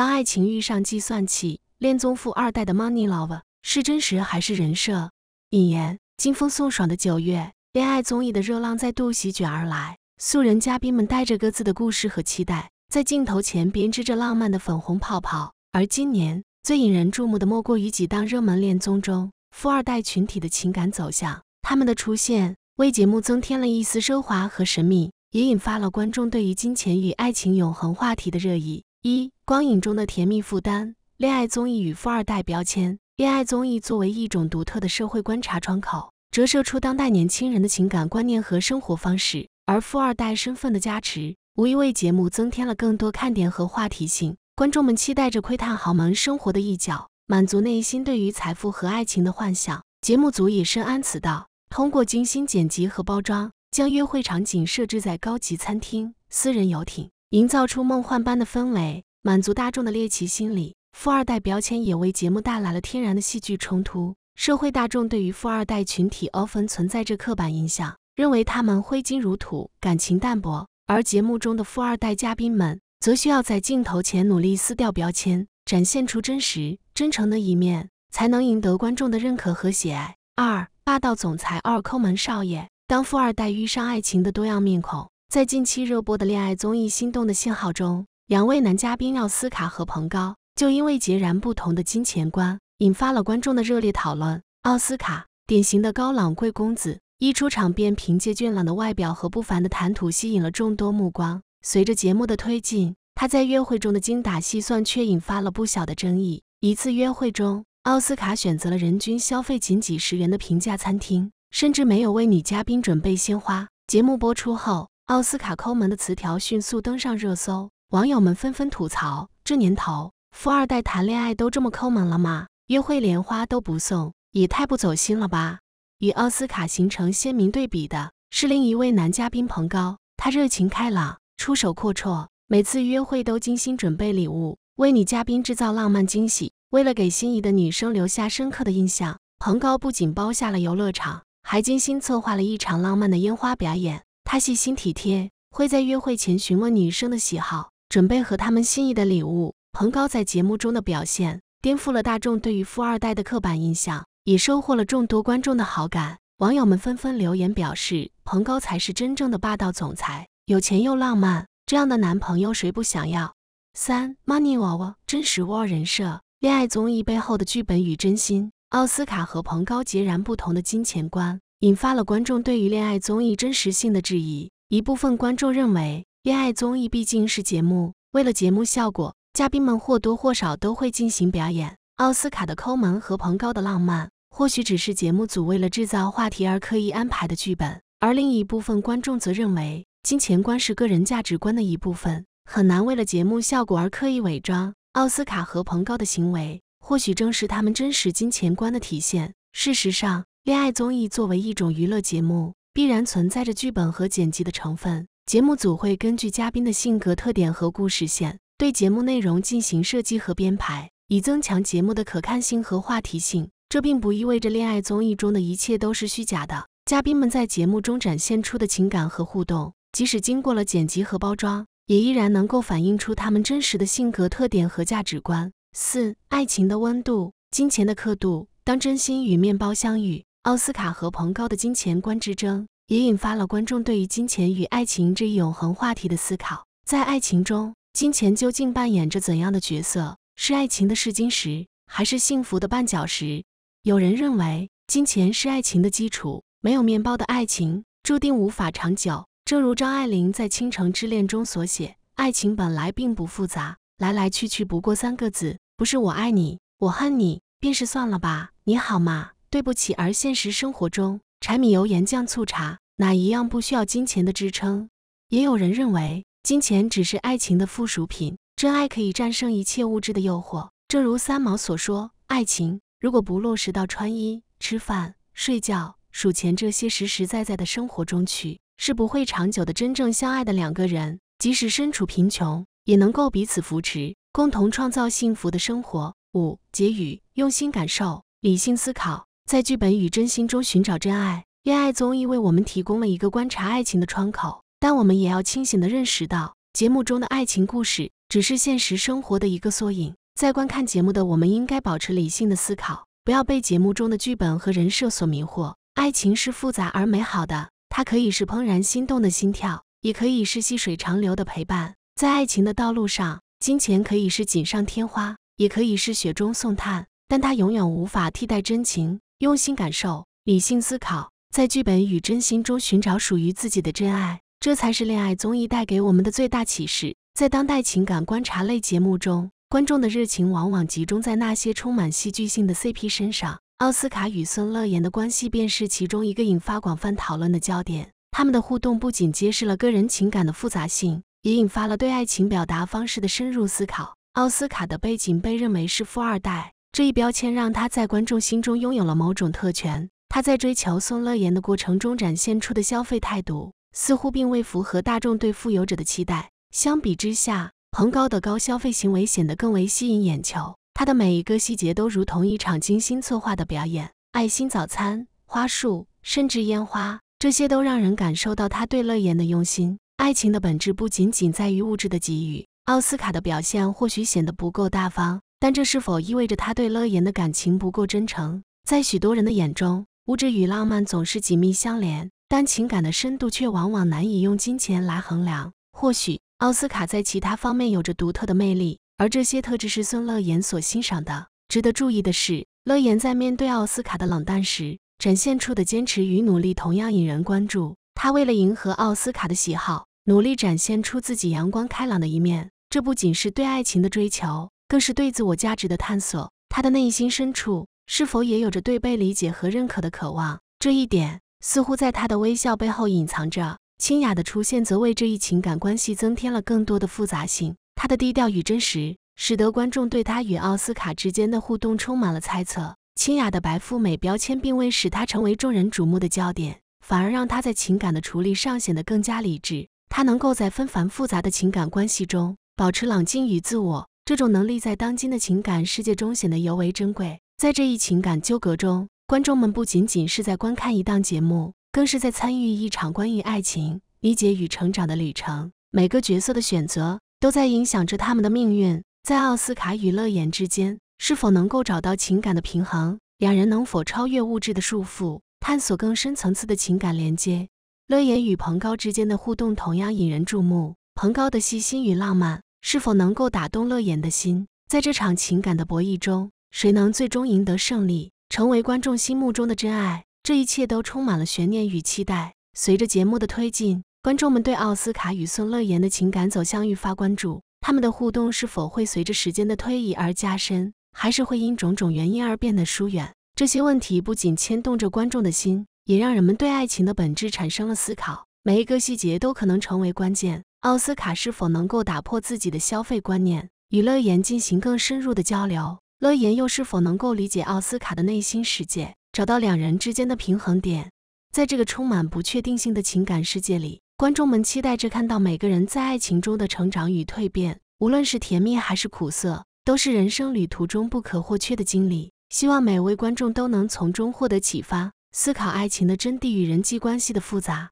当爱情遇上计算器，恋综富二代的 Money Love 是真实还是人设？引言：金风送爽的九月，恋爱综艺的热浪再度席卷而来。素人嘉宾们带着各自的故事和期待，在镜头前编织着浪漫的粉红泡泡。而今年最引人注目的，莫过于几档热门恋综中富二代群体的情感走向。他们的出现为节目增添了一丝奢华和神秘，也引发了观众对于金钱与爱情永恒话题的热议。一光影中的甜蜜负担，恋爱综艺与富二代标签。恋爱综艺作为一种独特的社会观察窗口，折射出当代年轻人的情感观念和生活方式。而富二代身份的加持，无疑为节目增添了更多看点和话题性。观众们期待着窥探豪门生活的一角，满足内心对于财富和爱情的幻想。节目组也深谙此道，通过精心剪辑和包装，将约会场景设置在高级餐厅、私人游艇。营造出梦幻般的氛围，满足大众的猎奇心理。富二代标签也为节目带来了天然的戏剧冲突。社会大众对于富二代群体 often 存在着刻板印象，认为他们挥金如土、感情淡薄，而节目中的富二代嘉宾们则需要在镜头前努力撕掉标签，展现出真实、真诚的一面，才能赢得观众的认可和喜爱。二、霸道总裁二抠门少爷，当富二代遇上爱情的多样面孔。在近期热播的恋爱综艺《心动的信号》中，两位男嘉宾奥斯卡和彭高就因为截然不同的金钱观，引发了观众的热烈讨论。奥斯卡典型的高冷贵公子，一出场便凭借俊朗的外表和不凡的谈吐吸引了众多目光。随着节目的推进，他在约会中的精打细算却引发了不小的争议。一次约会中，奥斯卡选择了人均消费仅几十元的平价餐厅，甚至没有为女嘉宾准备鲜花。节目播出后，奥斯卡抠门的词条迅速登上热搜，网友们纷纷吐槽：“这年头，富二代谈恋爱都这么抠门了吗？约会连花都不送，也太不走心了吧！”与奥斯卡形成鲜明对比的是另一位男嘉宾彭高，他热情开朗，出手阔绰，每次约会都精心准备礼物，为女嘉宾制造浪漫惊喜。为了给心仪的女生留下深刻的印象，彭高不仅包下了游乐场，还精心策划了一场浪漫的烟花表演。他细心体贴，会在约会前询问女生的喜好，准备和他们心仪的礼物。彭高在节目中的表现颠覆了大众对于富二代的刻板印象，也收获了众多观众的好感。网友们纷纷留言表示，彭高才是真正的霸道总裁，有钱又浪漫，这样的男朋友谁不想要？三 money 娃娃真实窝人设，恋爱综艺背后的剧本与真心。奥斯卡和彭高截然不同的金钱观。引发了观众对于恋爱综艺真实性的质疑。一部分观众认为，恋爱综艺毕竟是节目，为了节目效果，嘉宾们或多或少都会进行表演。奥斯卡的抠门和彭高的浪漫，或许只是节目组为了制造话题而刻意安排的剧本。而另一部分观众则认为，金钱观是个人价值观的一部分，很难为了节目效果而刻意伪装。奥斯卡和彭高的行为，或许正是他们真实金钱观的体现。事实上。恋爱综艺作为一种娱乐节目，必然存在着剧本和剪辑的成分。节目组会根据嘉宾的性格特点和故事线，对节目内容进行设计和编排，以增强节目的可看性和话题性。这并不意味着恋爱综艺中的一切都是虚假的。嘉宾们在节目中展现出的情感和互动，即使经过了剪辑和包装，也依然能够反映出他们真实的性格特点和价值观。四、爱情的温度，金钱的刻度。当真心与面包相遇。奥斯卡和彭高的金钱观之争，也引发了观众对于金钱与爱情这一永恒话题的思考。在爱情中，金钱究竟扮演着怎样的角色？是爱情的试金石，还是幸福的绊脚石？有人认为，金钱是爱情的基础，没有面包的爱情注定无法长久。正如张爱玲在《倾城之恋》中所写：“爱情本来并不复杂，来来去去不过三个字，不是我爱你，我恨你，便是算了吧，你好吗？”对不起。而现实生活中，柴米油盐酱醋茶哪一样不需要金钱的支撑？也有人认为，金钱只是爱情的附属品，真爱可以战胜一切物质的诱惑。正如三毛所说：“爱情如果不落实到穿衣、吃饭、睡觉、数钱这些实实在在的生活中去，是不会长久的。”真正相爱的两个人，即使身处贫穷，也能够彼此扶持，共同创造幸福的生活。五结语：用心感受，理性思考。在剧本与真心中寻找真爱，恋爱综艺为我们提供了一个观察爱情的窗口，但我们也要清醒地认识到，节目中的爱情故事只是现实生活的一个缩影。在观看节目的我们，应该保持理性的思考，不要被节目中的剧本和人设所迷惑。爱情是复杂而美好的，它可以是怦然心动的心跳，也可以是细水长流的陪伴。在爱情的道路上，金钱可以是锦上添花，也可以是雪中送炭，但它永远无法替代真情。用心感受，理性思考，在剧本与真心中寻找属于自己的真爱，这才是恋爱综艺带给我们的最大启示。在当代情感观察类节目中，观众的热情往往集中在那些充满戏剧性的 CP 身上。奥斯卡与孙乐言的关系便是其中一个引发广泛讨论的焦点。他们的互动不仅揭示了个人情感的复杂性，也引发了对爱情表达方式的深入思考。奥斯卡的背景被认为是富二代。这一标签让他在观众心中拥有了某种特权。他在追求宋乐言的过程中展现出的消费态度，似乎并未符合大众对富有者的期待。相比之下，彭高的高消费行为显得更为吸引眼球。他的每一个细节都如同一场精心策划的表演：爱心早餐、花束，甚至烟花，这些都让人感受到他对乐言的用心。爱情的本质不仅仅在于物质的给予。奥斯卡的表现或许显得不够大方。但这是否意味着他对乐言的感情不够真诚？在许多人的眼中，物质与浪漫总是紧密相连，但情感的深度却往往难以用金钱来衡量。或许奥斯卡在其他方面有着独特的魅力，而这些特质是孙乐言所欣赏的。值得注意的是，乐言在面对奥斯卡的冷淡时，展现出的坚持与努力同样引人关注。他为了迎合奥斯卡的喜好，努力展现出自己阳光开朗的一面。这不仅是对爱情的追求。更是对自我价值的探索。他的内心深处是否也有着对被理解和认可的渴望？这一点似乎在他的微笑背后隐藏着。清雅的出现则为这一情感关系增添了更多的复杂性。他的低调与真实，使得观众对他与奥斯卡之间的互动充满了猜测。清雅的白富美标签并未使他成为众人瞩目的焦点，反而让他在情感的处理上显得更加理智。他能够在纷繁复杂的情感关系中保持冷静与自我。这种能力在当今的情感世界中显得尤为珍贵。在这一情感纠葛中，观众们不仅仅是在观看一档节目，更是在参与一场关于爱情、理解与成长的旅程。每个角色的选择都在影响着他们的命运。在奥斯卡与乐言之间，是否能够找到情感的平衡？两人能否超越物质的束缚，探索更深层次的情感连接？乐言与彭高之间的互动同样引人注目。彭高的细心与浪漫。是否能够打动乐言的心？在这场情感的博弈中，谁能最终赢得胜利，成为观众心目中的真爱？这一切都充满了悬念与期待。随着节目的推进，观众们对奥斯卡与孙乐言的情感走向愈发关注。他们的互动是否会随着时间的推移而加深，还是会因种种原因而变得疏远？这些问题不仅牵动着观众的心，也让人们对爱情的本质产生了思考。每一个细节都可能成为关键。奥斯卡是否能够打破自己的消费观念，与乐言进行更深入的交流？乐言又是否能够理解奥斯卡的内心世界，找到两人之间的平衡点？在这个充满不确定性的情感世界里，观众们期待着看到每个人在爱情中的成长与蜕变。无论是甜蜜还是苦涩，都是人生旅途中不可或缺的经历。希望每位观众都能从中获得启发，思考爱情的真谛与人际关系的复杂。